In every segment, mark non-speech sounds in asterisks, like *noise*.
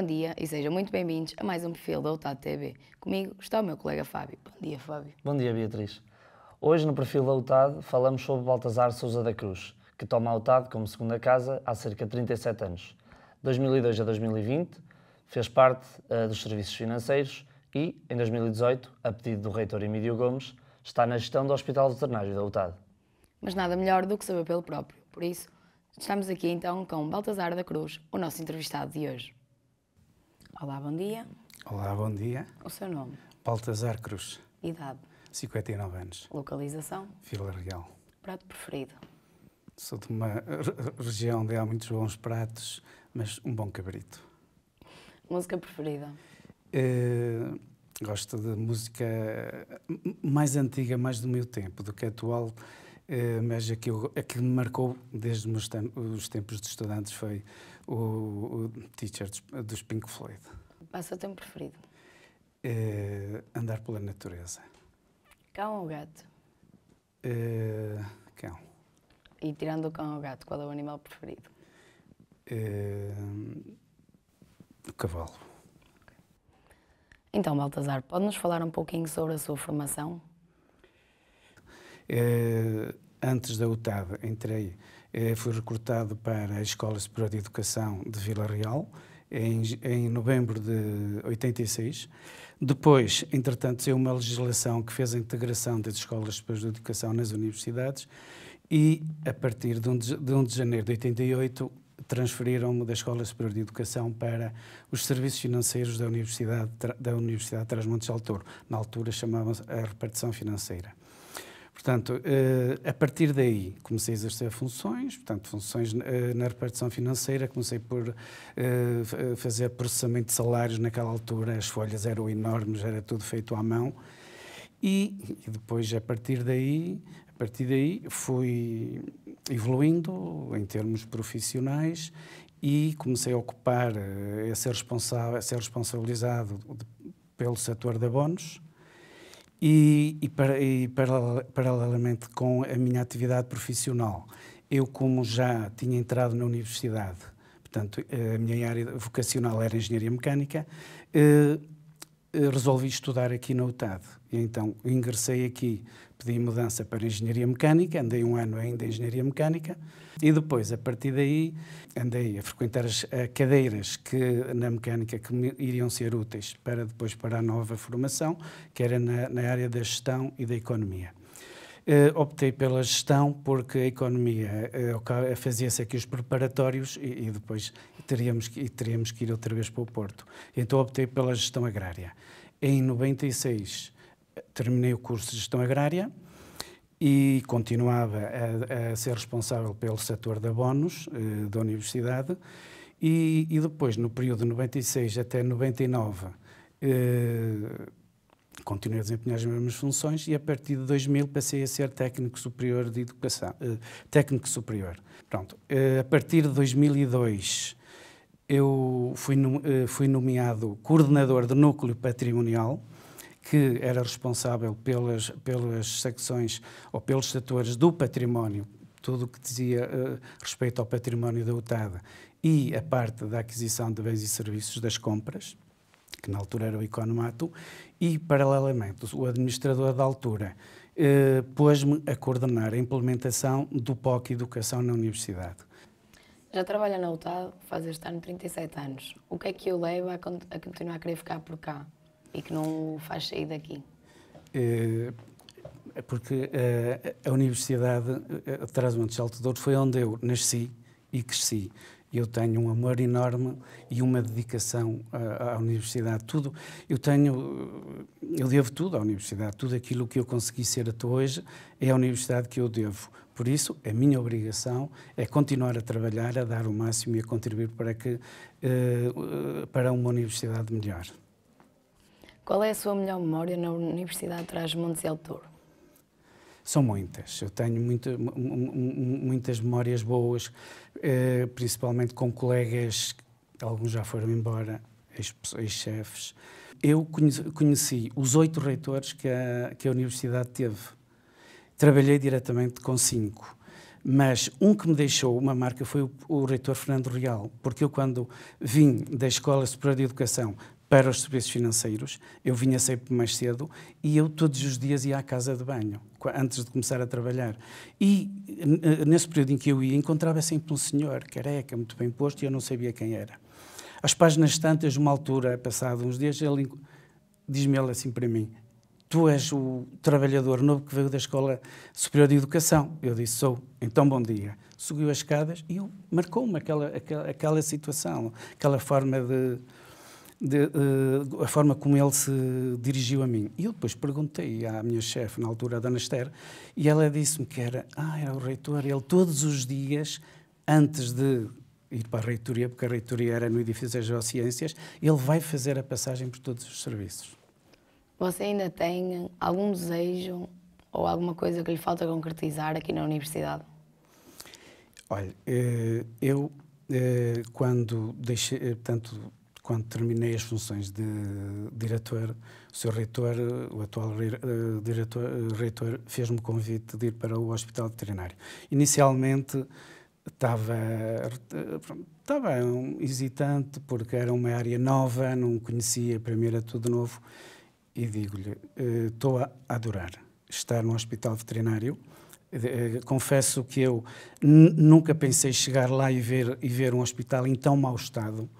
Bom dia e sejam muito bem-vindos a mais um perfil da UTAD TV. Comigo está o meu colega Fábio. Bom dia, Fábio. Bom dia, Beatriz. Hoje, no perfil da UTAD, falamos sobre Baltazar Souza da Cruz, que toma a UTAD como segunda casa há cerca de 37 anos. 2002 a 2020, fez parte uh, dos serviços financeiros e, em 2018, a pedido do reitor Emílio Gomes, está na gestão do Hospital Veterinário da UTAD. Mas nada melhor do que saber pelo próprio, por isso, estamos aqui então com Baltazar da Cruz, o nosso entrevistado de hoje. Olá, bom dia. Olá, bom dia. O seu nome? Baltazar Cruz. Idade? 59 anos. Localização? Vila Real. Prato preferido? Sou de uma região onde há muitos bons pratos, mas um bom cabrito. Música preferida? Uh, gosto de música mais antiga, mais do meu tempo, do que atual. Eh, mas aquilo, aquilo me marcou desde os tempos de estudantes foi o, o teacher dos, dos Pink Floyd. Passa é o tempo preferido? Eh, andar pela natureza. Cão ou gato? Eh, cão. E tirando o cão ou gato, qual é o animal preferido? o cavalo. Então, Baltazar, pode-nos falar um pouquinho sobre a sua formação? Eh, antes da UTAD entrei, eh, fui recrutado para a Escola Superior de Educação de Vila Real, em, em novembro de 86. Depois, entretanto, saiu uma legislação que fez a integração das escolas superiores de educação nas universidades e, a partir de 1 de, de, 1 de janeiro de 88, transferiram-me da Escola Superior de Educação para os serviços financeiros da Universidade, da Universidade de Trás-Montes Altor. Na altura chamava-se a repartição financeira. Portanto, eh, a partir daí comecei a exercer funções, portanto, funções eh, na repartição financeira, comecei por eh, fazer processamento de salários naquela altura, as folhas eram enormes, era tudo feito à mão. E, e depois, a partir daí, a partir daí fui evoluindo em termos profissionais e comecei a ocupar, a ser, responsável, a ser responsabilizado pelo setor de abonos e, e, para, e para, paralelamente com a minha atividade profissional, eu, como já tinha entrado na universidade, portanto, a minha área vocacional era engenharia mecânica, eh, eh, resolvi estudar aqui na UTAD. E então ingressei aqui, pedi mudança para Engenharia Mecânica, andei um ano ainda em Engenharia Mecânica e depois, a partir daí, andei a frequentar as eh, cadeiras que na mecânica que me, iriam ser úteis para depois para a nova formação, que era na, na área da gestão e da economia. Uh, optei pela gestão porque a economia uh, fazia-se aqui os preparatórios e, e, depois teríamos que, teríamos que ir outra vez para o Porto. Então optei pela gestão agrária. Em 96 eh, terminei o curso de gestão agrária e continuava a, a ser responsável pelo setor de abonos uh, da universidade e, e, depois no período de 96 até 99 continuei a desempenhar as mesmas funções e a partir de 2000 passei a ser técnico superior de educação, eh, técnico superior. Pronto, eh, a partir de 2002 eu fui, no, eh, fui nomeado coordenador de núcleo patrimonial que era responsável pelas pelas secções ou pelos setores do património, tudo o que dizia respeito ao património da UTAD e a parte da aquisição de bens e serviços das compras que na altura era o Economato, e, paralelamente, o administrador da altura eh, pôs-me a coordenar a implementação do POC Educação na Universidade. Já trabalha na UTAD, faz este ano 37 anos. O que é que o leva a continuar a querer ficar por cá e que não o faz sair daqui? Eh, é porque eh, a Universidade uh, eh, trás de Alto Douro foi onde eu nasci e cresci eu tenho um amor enorme e uma dedicação ah, à, à, universidade. Tudo, eu tenho, eu devo tudo à universidade. Tudo aquilo que eu consegui ser até hoje é à universidade que eu devo. Por isso, a minha obrigação é continuar a trabalhar, a dar o máximo e a contribuir para que ah, para uma universidade melhor. Qual é a sua melhor memória na Universidade de Trás-Montes e Alto são muitas. Eu tenho muita, muitas memórias boas, eh, principalmente com colegas, alguns já foram embora, ex-chefes. Eu conheci os oito reitores que a, que a universidade teve. Trabalhei diretamente com cinco. Mas um que me deixou uma marca foi o, o reitor Fernando Real, porque eu, quando vim da Escola Superior de Educação para os serviços financeiros. Eu vinha sempre mais cedo e eu todos os dias ia à casa de banho, antes de começar a trabalhar. E eh, nesse período em que eu ia, encontrava sempre um senhor, careca, muito bem posto, e eu não sabia quem era. As páginas tantas, uma altura, passado uns dias, ele diz-me ele assim para mim, tu és o trabalhador novo que veio da Escola Superior de Educação. Eu disse, sou. Então, bom dia. Subiu as escadas e marcou-me aquela, aquela, aquela situação, aquela forma de de, uh, a forma como ele se dirigiu a mim. E eu depois perguntei à minha chefe, na altura, a Dona Esther, e ela disse-me que era, ah, era o reitor, ele todos os dias, antes de ir para a reitoria, porque a reitoria era no edifício das Geociências, ele vai fazer a passagem por todos os serviços. Você ainda tem algum desejo ou alguma coisa que lhe falta concretizar aqui na universidade? Olha, eh, eu eh, quando deixei, portanto, quando terminei as funções de diretor, o seu reitor, o atual eh, diretor, eh, reitor, fez-me convite de ir para o Hospital Veterinário. Inicialmente estava, eh, estava hesitante, porque era uma área nova, não conhecia, para mim era tudo novo, e digo-lhe, estou a adorar estar no Hospital Veterinário, confesso que eu nunca pensei chegar lá e ver, e ver um hospital em tão mau estado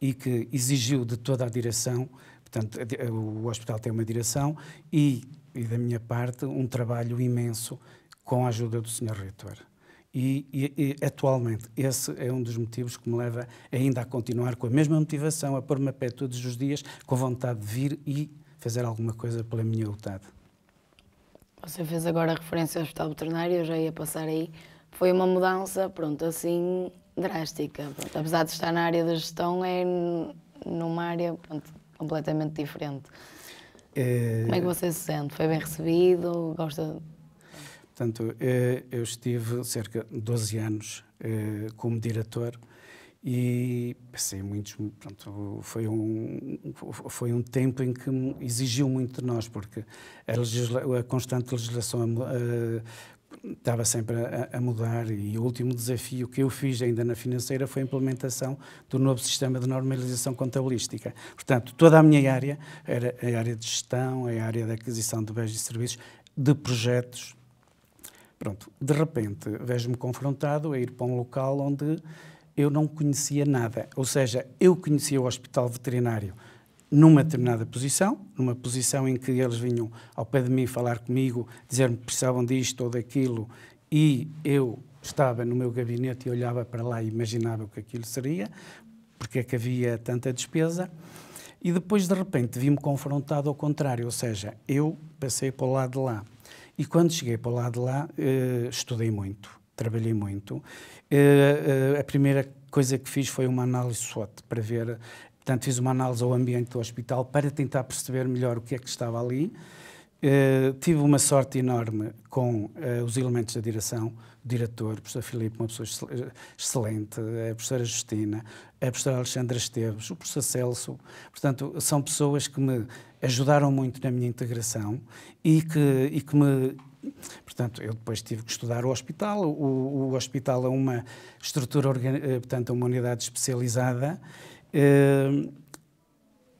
e que exigiu de toda a direção, portanto, eh, o hospital tem uma direção e, e da minha parte, um trabalho imenso com a ajuda do Sr. Reitor. E, e, e, atualmente, esse é um dos motivos que me leva ainda a continuar com a mesma motivação, a pôr-me a pé todos os dias, com vontade de vir e fazer alguma coisa pela minha UTAD. Você fez agora a referência ao Hospital Veterinário, eu já ia passar aí. Foi uma mudança, pronto, assim, drástica. Pronto. Apesar de estar na área da gestão, é numa área pronto, completamente diferente. É... Como é que você se sente? Foi bem recebido? Gosta? Portanto, é, eu estive cerca de 12 anos é, como diretor e passei muitos pronto, foi um foi um tempo em que exigiu muito de nós porque a, legisla, a constante legislação estava sempre a, a, mudar e o último desafio que eu fiz ainda na financeira foi a implementação do novo sistema de normalização contabilística. Portanto, toda a minha área era a área de gestão, a área da aquisição de bens e serviços, de projetos. Pronto, de repente vejo-me confrontado a ir para um local onde eu não conhecia nada. Ou seja, eu conhecia o hospital veterinário, numa determinada posição, numa posição em que eles vinham ao pé de mim falar comigo, dizer-me que precisavam disto ou daquilo, e eu estava no meu gabinete e olhava para lá e imaginava o que aquilo seria, porque é que havia tanta despesa. E depois, de repente, vi-me confrontado ao contrário, ou seja, eu passei para o lado de lá. E quando cheguei para o lado de lá, eh, estudei muito, trabalhei muito. Eh, eh, a primeira coisa que fiz foi uma análise SWOT para ver Portanto, fiz uma análise ao ambiente do hospital para tentar perceber melhor o que é que estava ali. Uh, tive uma sorte enorme com uh, os elementos da direção, o diretor, o professor Filipe, uma pessoa eh, excelente, a professora Justina, a professora Alexandra Esteves, o professor Celso. Portanto, são pessoas que me ajudaram muito na minha integração e que, e que me Portanto, eu depois tive que estudar o hospital. O, o hospital é uma estrutura, portanto, é uma unidade especializada é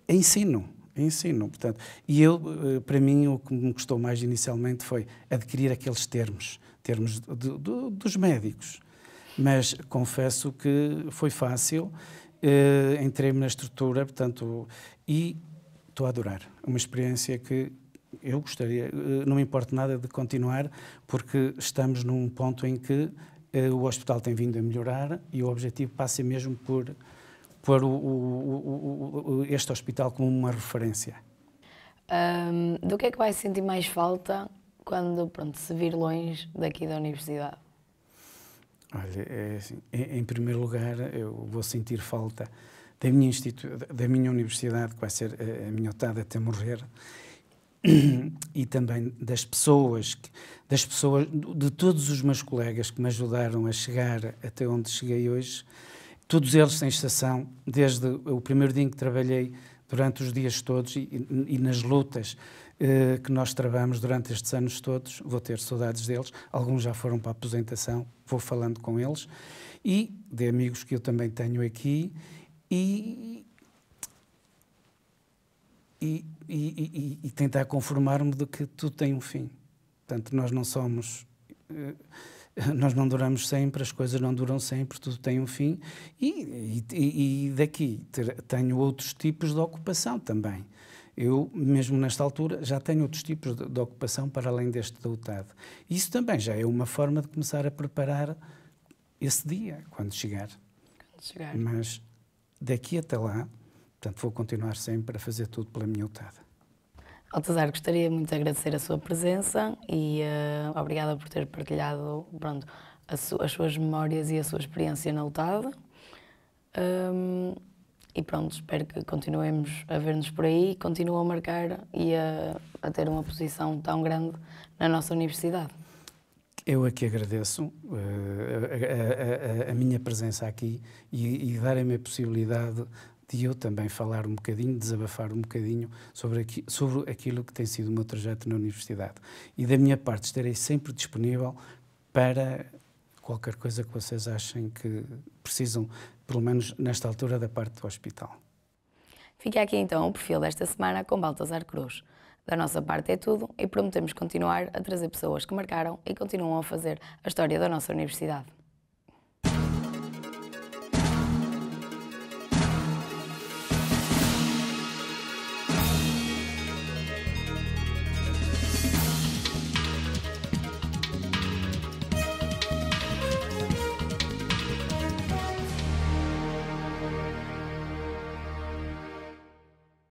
ensino, ensino, portanto. E eu, eh, para mim, o que me custou mais inicialmente foi adquirir aqueles termos, termos do, do, dos médicos. Mas confesso que foi fácil, eh, entrei-me na estrutura, portanto, e estou a adorar. Uma experiência que eu gostaria, não me importa nada de continuar, porque estamos num ponto em que o hospital tem vindo a melhorar e o objetivo passa mesmo por pôr o, o, o, este hospital como uma referência? Um, do que é que vai sentir mais falta quando pronto, se vir longe daqui da universidade? Olha, é assim, em, em, primeiro lugar, eu vou sentir falta da minha, institu da minha universidade, que vai ser eh, a minha otada até morrer, *clears throat* e também das pessoas, que, das pessoas, de todos os meus colegas que me ajudaram a chegar até onde cheguei hoje, todos eles sem estação, desde o primeiro dia em que trabalhei, durante os dias todos e, e nas lutas eh, que nós travamos durante estes anos todos, vou ter saudades deles. Alguns já foram para a aposentação, vou falando com eles e de amigos que eu também tenho aqui. E, e, e, e, tentar conformar-me de que tudo tem um fim. Portanto, nós não somos. Eh, nós não duramos sempre, as coisas não duram sempre, tudo tem um fim. E, e, e daqui ter, tenho outros tipos de ocupação também. Eu, mesmo nesta altura, já tenho outros tipos de, de ocupação para além deste da UTAD. Isso também já é uma forma de começar a preparar esse dia, quando chegar. Quando chegar. Mas daqui até lá, portanto, vou continuar sempre a fazer tudo pela minha UTAD. Altazar, gostaria muito de agradecer a sua presença e uh, obrigada por ter partilhado pronto, su as suas memórias e a sua experiência na UTAD. Um, e pronto, espero que continuemos a ver-nos por aí, continue a marcar e a, a, ter uma posição tão grande na nossa universidade. Eu aqui é agradeço uh, a, a, a, minha presença aqui e, e darem-me a possibilidade de eu também falar um bocadinho, desabafar um bocadinho sobre, aqui, sobre aquilo que tem sido o meu trajeto na universidade. E da minha parte estarei sempre disponível para qualquer coisa que vocês achem que precisam, pelo menos nesta altura, da parte do hospital. Fica aqui então o perfil desta semana com Baltasar Cruz. Da nossa parte é tudo e prometemos continuar a trazer pessoas que marcaram e continuam a fazer a história da nossa universidade.